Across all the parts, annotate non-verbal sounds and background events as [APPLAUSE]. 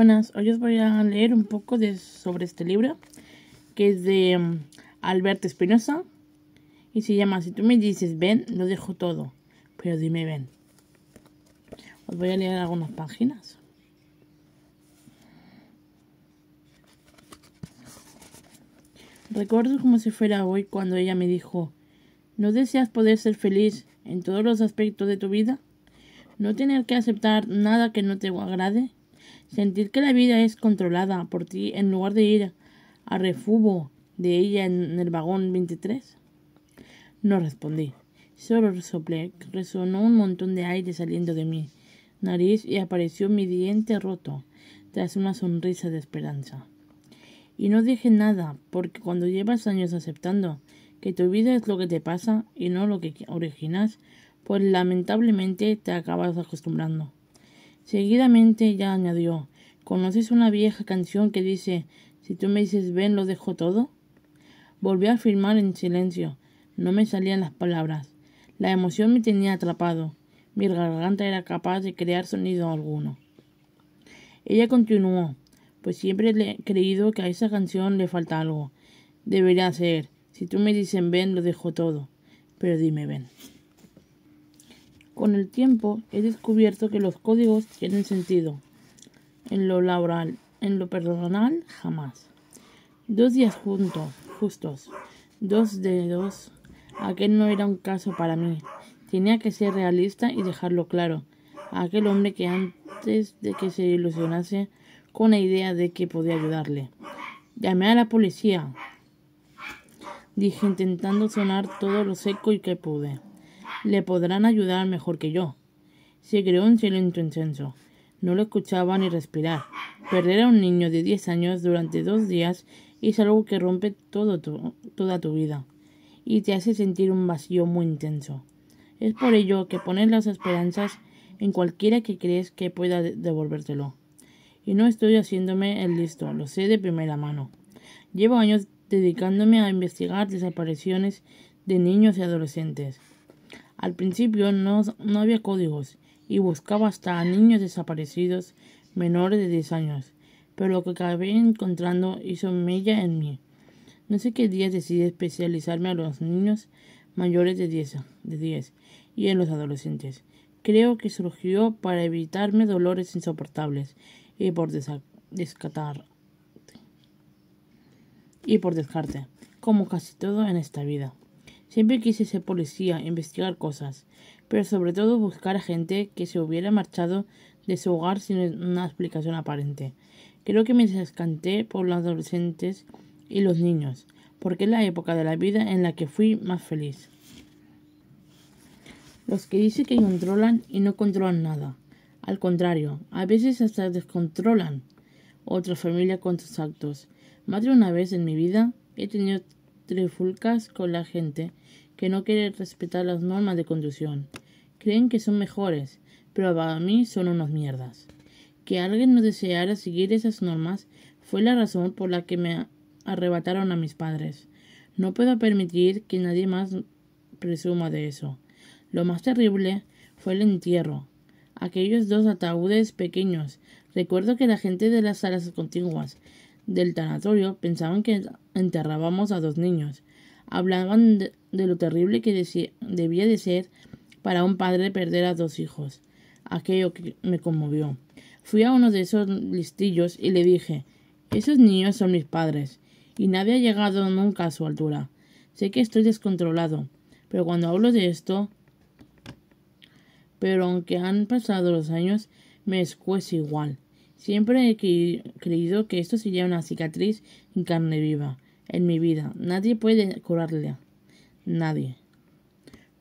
Buenas, hoy os voy a leer un poco de, sobre este libro, que es de um, Alberto Espinosa, y se llama Si tú me dices ven, lo dejo todo, pero dime ven. Os voy a leer algunas páginas. Recuerdo como si fuera hoy cuando ella me dijo, ¿no deseas poder ser feliz en todos los aspectos de tu vida? ¿No tener que aceptar nada que no te agrade? Sentir que la vida es controlada por ti en lugar de ir a refugo de ella en el vagón 23. No respondí. Solo resoplé. Resonó un montón de aire saliendo de mi nariz y apareció mi diente roto tras una sonrisa de esperanza. Y no dije nada, porque cuando llevas años aceptando que tu vida es lo que te pasa y no lo que originas, pues lamentablemente te acabas acostumbrando. Seguidamente ella añadió ¿Conoces una vieja canción que dice Si tú me dices ven lo dejo todo? Volví a firmar en silencio. No me salían las palabras. La emoción me tenía atrapado. Mi garganta era capaz de crear sonido alguno. Ella continuó, pues siempre he creído que a esa canción le falta algo. Debería ser, si tú me dices ven, lo dejo todo. Pero dime ven. Con el tiempo he descubierto que los códigos tienen sentido. En lo laboral, en lo personal, jamás. Dos días juntos, justos, dos de dos. Aquel no era un caso para mí. Tenía que ser realista y dejarlo claro. Aquel hombre que antes de que se ilusionase con la idea de que podía ayudarle. Llamé a la policía. Dije intentando sonar todo lo seco y que pude le podrán ayudar mejor que yo. Se creó un silencio incenso. No lo escuchaba ni respirar. Perder a un niño de diez años durante dos días es algo que rompe todo toda tu vida y te hace sentir un vacío muy intenso. Es por ello que pones las esperanzas en cualquiera que crees que pueda devolvértelo. Y no estoy haciéndome el listo, lo sé de primera mano. Llevo años dedicándome a investigar desapariciones de niños y adolescentes. Al principio no, no había códigos y buscaba hasta a niños desaparecidos menores de 10 años, pero lo que acabé encontrando hizo mella en mí. No sé qué día decidí especializarme a los niños mayores de 10, de y en los adolescentes. Creo que surgió para evitarme dolores insoportables y por descatar y por descarte, como casi todo en esta vida. Siempre quise ser policía, investigar cosas, pero sobre todo buscar a gente que se hubiera marchado de su hogar sin una explicación aparente. Creo que me descanté por los adolescentes y los niños, porque es la época de la vida en la que fui más feliz. Los que dicen que controlan y no controlan nada. Al contrario, a veces hasta descontrolan otra familia con sus actos. Más de una vez en mi vida he tenido trifulcas con la gente que no quiere respetar las normas de conducción. Creen que son mejores, pero para mí son unas mierdas. Que alguien no deseara seguir esas normas fue la razón por la que me arrebataron a mis padres. No puedo permitir que nadie más presuma de eso. Lo más terrible fue el entierro. Aquellos dos ataúdes pequeños. Recuerdo que la gente de las salas contiguas del tanatorio pensaban que enterrábamos a dos niños. Hablaban de, lo terrible que debía de ser para un padre perder a dos hijos. Aquello que me conmovió. Fui a uno de esos listillos y le dije Esos niños son mis padres, y nadie ha llegado nunca a su altura. Sé que estoy descontrolado, pero cuando hablo de esto... Pero aunque han pasado los años, me escuece pues, igual. Siempre he creído que esto sería una cicatriz en carne viva, en mi vida. Nadie puede curarla. Nadie.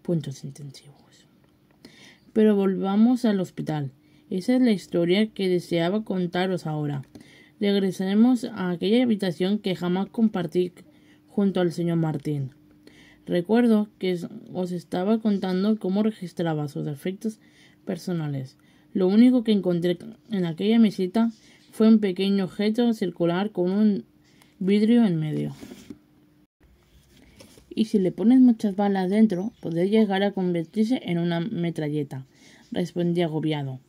Puntos intensivos. Pero volvamos al hospital. Esa es la historia que deseaba contaros ahora. Regresaremos a aquella habitación que jamás compartí junto al señor Martín. Recuerdo que os estaba contando cómo registraba sus efectos personales lo único que encontré en aquella mesita fue un pequeño objeto circular con un vidrio en medio. Y si le pones muchas balas dentro, podría llegar a convertirse en una metralleta, respondí agobiado.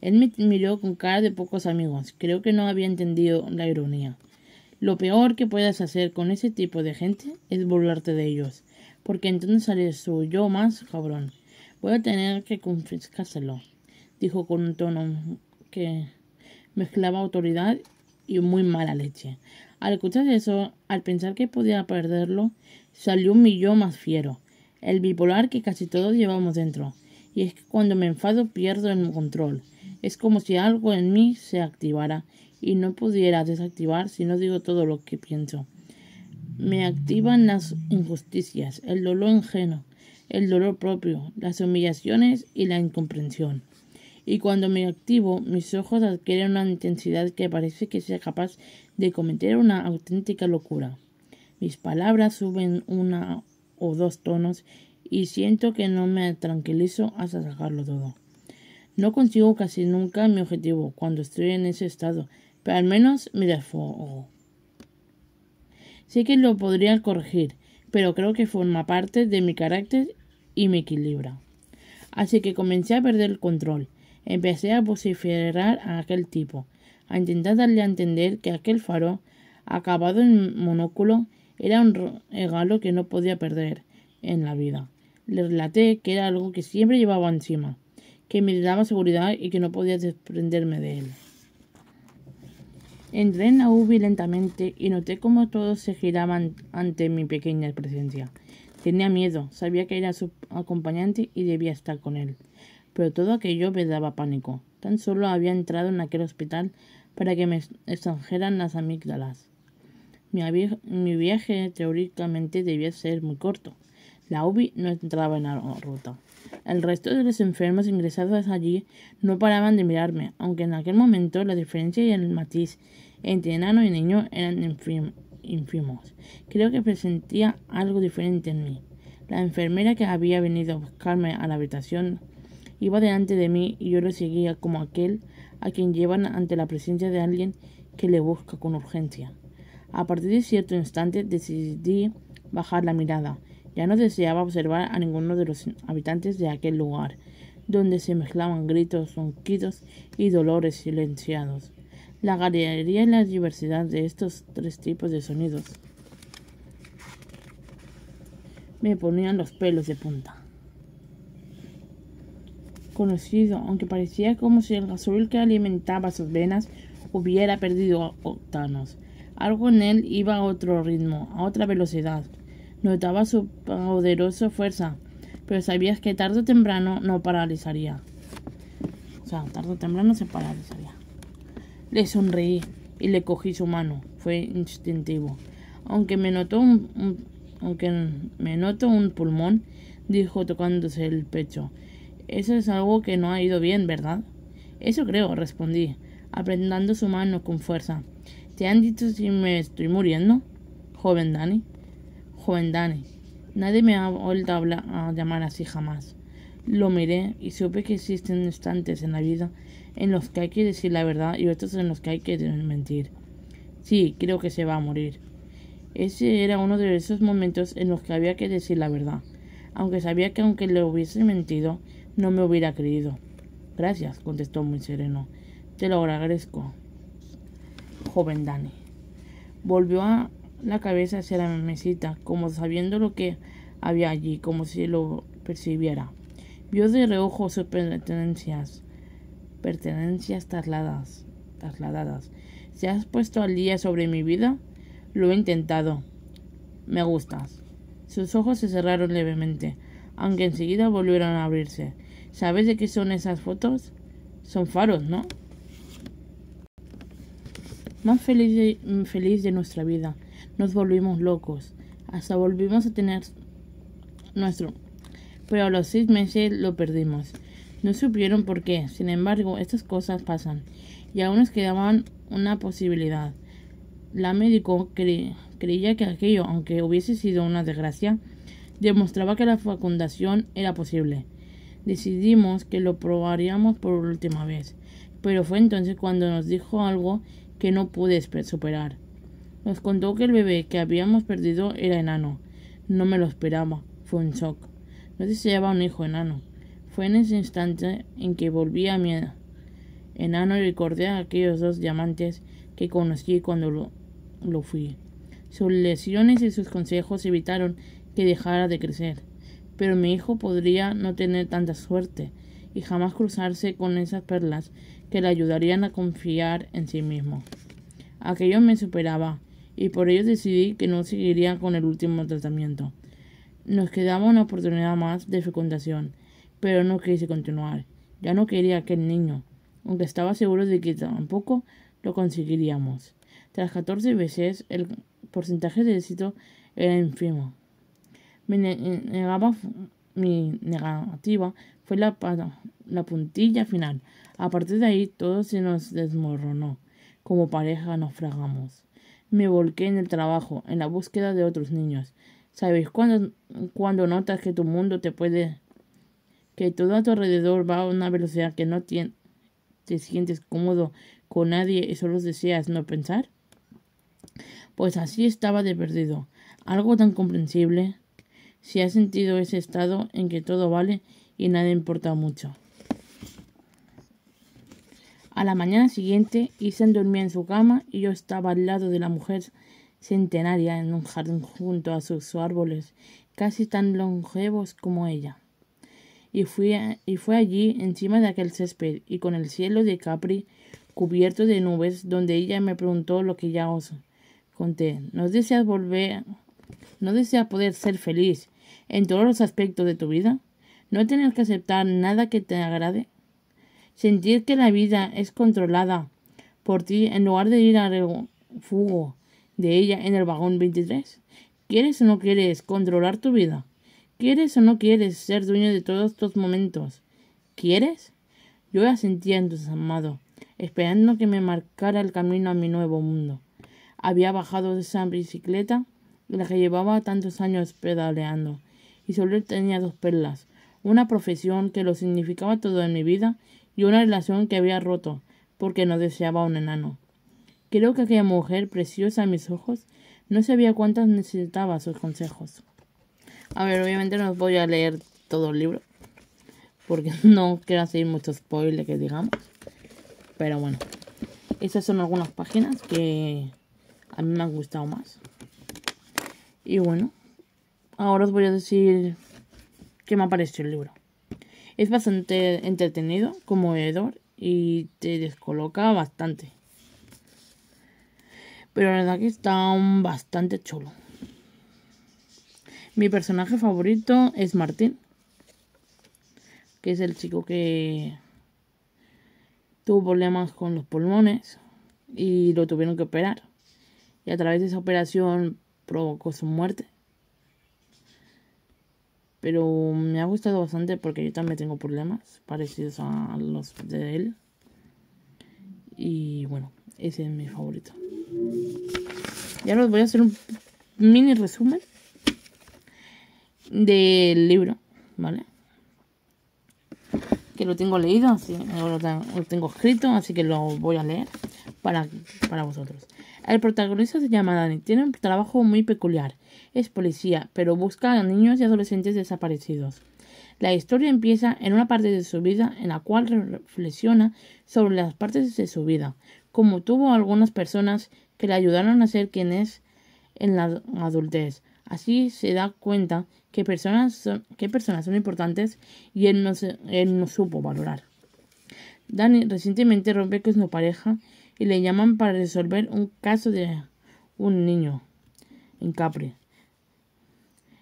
Él me miró con cara de pocos amigos. Creo que no había entendido la ironía. Lo peor que puedas hacer con ese tipo de gente es burlarte de ellos, porque entonces haré su yo más cabrón. Voy a tener que confiscárselo dijo con un tono que mezclaba autoridad y muy mala leche. Al escuchar eso, al pensar que podía perderlo, salió un millón más fiero, el bipolar que casi todos llevamos dentro. Y es que cuando me enfado pierdo el control. Es como si algo en mí se activara y no pudiera desactivar si no digo todo lo que pienso. Me activan las injusticias, el dolor ingenuo, el dolor propio, las humillaciones y la incomprensión y cuando me activo mis ojos adquieren una intensidad que parece que sea capaz de cometer una auténtica locura. Mis palabras suben una o dos tonos y siento que no me tranquilizo hasta sacarlo todo. No consigo casi nunca mi objetivo cuando estoy en ese estado, pero al menos me defogo. Sé que lo podría corregir, pero creo que forma parte de mi carácter y me equilibra. Así que comencé a perder el control. Empecé a vociferar a aquel tipo, a intentar darle a entender que aquel faro, acabado en monóculo, era un regalo que no podía perder en la vida. Le relaté que era algo que siempre llevaba encima, que me daba seguridad y que no podía desprenderme de él. Entré en la UBI lentamente y noté cómo todos se giraban ante mi pequeña presencia. Tenía miedo, sabía que era su acompañante y debía estar con él pero todo aquello me daba pánico. Tan solo había entrado en aquel hospital para que me extranjeran las amígdalas. Mi, viaje teóricamente debía ser muy corto. La UBI no entraba en la ruta. El resto de los enfermos ingresados allí no paraban de mirarme, aunque en aquel momento la diferencia y el matiz entre enano y niño eran infimos. Creo que presentía algo diferente en mí. La enfermera que había venido a buscarme a la habitación Iba delante de mí y yo lo seguía como aquel a quien llevan ante la presencia de alguien que le busca con urgencia. A partir de cierto instante decidí bajar la mirada. Ya no deseaba observar a ninguno de los habitantes de aquel lugar, donde se mezclaban gritos, sonquidos y dolores silenciados. La galería y la diversidad de estos tres tipos de sonidos me ponían los pelos de punta aunque parecía como si el gasoil que alimentaba sus venas hubiera perdido octanos. Algo en él iba a otro ritmo, a otra velocidad. Notaba su poderosa fuerza, pero sabías que tarde o temprano no paralizaría. O sea, tarde o temprano se paralizaría. Le sonreí y le cogí su mano. Fue instintivo. Aunque me notó un, aunque me noto un pulmón, dijo tocándose el pecho. Eso es algo que no ha ido bien, ¿verdad? Eso creo, respondí, apretando su mano con fuerza. ¿Te han dicho si me estoy muriendo? Joven Dani. Joven Dani. Nadie me ha vuelto a, a llamar así jamás. Lo miré y supe que existen instantes en la vida en los que hay que decir la verdad y otros en los que hay que mentir. Sí, creo que se va a morir. Ese era uno de esos momentos en los que había que decir la verdad, aunque sabía que aunque le hubiese mentido, no me hubiera creído. Gracias, contestó muy sereno. Te lo agradezco, joven Dani. Volvió la cabeza hacia la mesita, como sabiendo lo que había allí, como si lo percibiera. Vio de reojo sus pertenencias, pertenencias trasladadas, trasladadas. ¿Se has puesto al día sobre mi vida? Lo he intentado. Me gustas. Sus ojos se cerraron levemente aunque enseguida volvieron a abrirse. ¿Sabes de qué son esas fotos? Son faros, ¿no? Más mm, feliz de, nuestra vida, nos volvimos locos. Hasta volvimos a tener nuestro. Pero a los seis meses lo perdimos. No supieron por qué. Sin embargo, estas cosas pasan. Y aún nos quedaban una posibilidad. La médico creía que aquello, aunque hubiese sido una desgracia, demostraba que la fecundación era posible. Decidimos que lo probaríamos por última vez, pero fue entonces cuando nos dijo algo que no pude superar. Nos contó que el bebé que habíamos perdido era enano. No me lo esperaba, fue un shock. No deseaba un hijo enano. Fue en ese instante en que volví a mi enano y recordé aquellos dos diamantes que conocí cuando lo, lo fui. Sus lesiones y sus consejos evitaron dejara de crecer. Pero mi hijo podría no tener tanta suerte y jamás cruzarse con esas perlas que le ayudarían a confiar en sí mismo. Aquello me superaba y por ello decidí que no seguiría con el último tratamiento. Nos quedaba una oportunidad más de fecundación, pero no quise continuar. Ya no quería aquel niño, aunque estaba seguro de que tampoco lo conseguiríamos. Tras 14 veces, el porcentaje de éxito era infimo. Mi, eh, negaba, mi negativa fue la, la puntilla final. A partir de ahí todo se nos desmoronó. Como pareja nos fragamos. Me volqué en el trabajo, en la búsqueda de otros niños. ¿Sabéis cuando, notas que tu mundo te puede... que todo a tu alrededor va a una velocidad que no te sientes cómodo con nadie y solo deseas no pensar? Pues así estaba de perdido. Algo tan comprensible, si ha sentido ese estado en que todo vale y nada importa mucho. A la mañana siguiente, Isen dormía en su cama y yo estaba al lado de la mujer centenaria en un jardín junto a sus árboles, casi tan longevos como ella. Y, y fue allí, encima de aquel césped y con el cielo de Capri cubierto de nubes, donde ella me preguntó lo que ya os conté. ¿Nos deseas volver ¿No deseas poder ser feliz en todos los aspectos de tu vida? ¿No tener que aceptar nada que te agrade? ¿Sentir que la vida es controlada por ti en lugar de ir al refugio de ella en el vagón 23? ¿Quieres o no quieres controlar tu vida? ¿Quieres o no quieres ser dueño de todos tus momentos? ¿Quieres? Yo entonces amado, esperando que me marcara el camino a mi nuevo mundo. Había bajado de esa bicicleta la que llevaba tantos años pedaleando, y solo tenía dos perlas, una profesión que lo significaba todo en mi vida y una relación que había roto, porque no deseaba un enano. Creo que aquella mujer preciosa a mis ojos no sabía cuántas necesitaba sus consejos. A ver, obviamente no voy a leer todo el libro, porque [LAUGHS] no quiero hacer mucho spoiler que digamos. Pero bueno, esas son algunas páginas que a mí me han gustado más. Y bueno, ahora os voy a decir qué me ha parecido el libro. Es bastante entretenido, como conmovedor y te descoloca bastante. Pero la verdad que está bastante chulo. Mi personaje favorito es Martín, que es el chico que tuvo problemas con los pulmones y lo tuvieron que operar. Y a través de esa operación provocó su muerte. Pero me ha gustado bastante porque yo también tengo problemas parecidos a los de él. Y bueno, ese es mi favorito. Ya ahora voy a hacer un mini resumen del libro, ¿vale? que lo tengo leído, así, lo, tengo escrito, así que lo voy a leer para, para vosotros. El protagonista se llama Dani, tiene un trabajo muy peculiar. Es policía, pero busca a niños y adolescentes desaparecidos. La historia empieza en una parte de su vida en la cual reflexiona sobre las partes de su vida, como tuvo algunas personas que le ayudaron a ser quien es en la adultez. Así se da cuenta qué personas son, personas son importantes y él no, no supo valorar. Danny recientemente rompe con su pareja y le llaman para resolver un caso de un niño en Capri.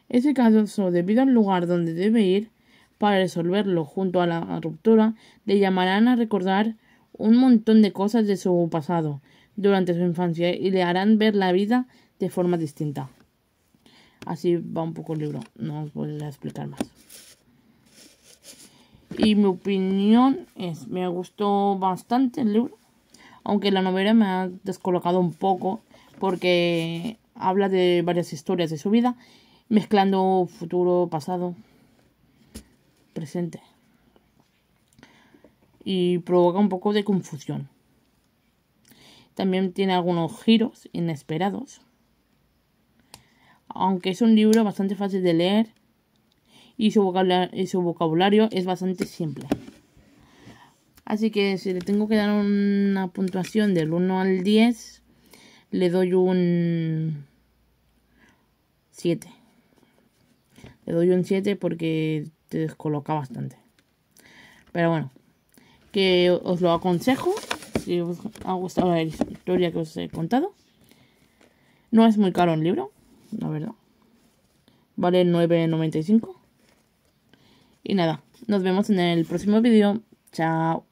Ese caso, debido al lugar donde debe ir para resolverlo junto a la ruptura, le llamarán a recordar un montón de cosas de su pasado durante su infancia y le harán ver la vida de forma distinta. Así va un poco el libro, no os voy a explicar más. Y mi opinión es, me gustó bastante el libro, aunque la novela me ha descolocado un poco porque habla de varias historias de su vida, mezclando futuro, pasado, presente. Y provoca un poco de confusión. También tiene algunos giros inesperados aunque es un libro bastante fácil de leer y su vocabulario, es bastante simple. Así que si le tengo que dar una puntuación del 1 al 10, le doy un 7. Le doy un 7 porque te descoloca bastante. Pero bueno, que os lo aconsejo. Si os ha gustado la historia que os he contado. No es muy caro el libro la verdad. Vale 9.95. Y nada, nos vemos en el próximo video Chao.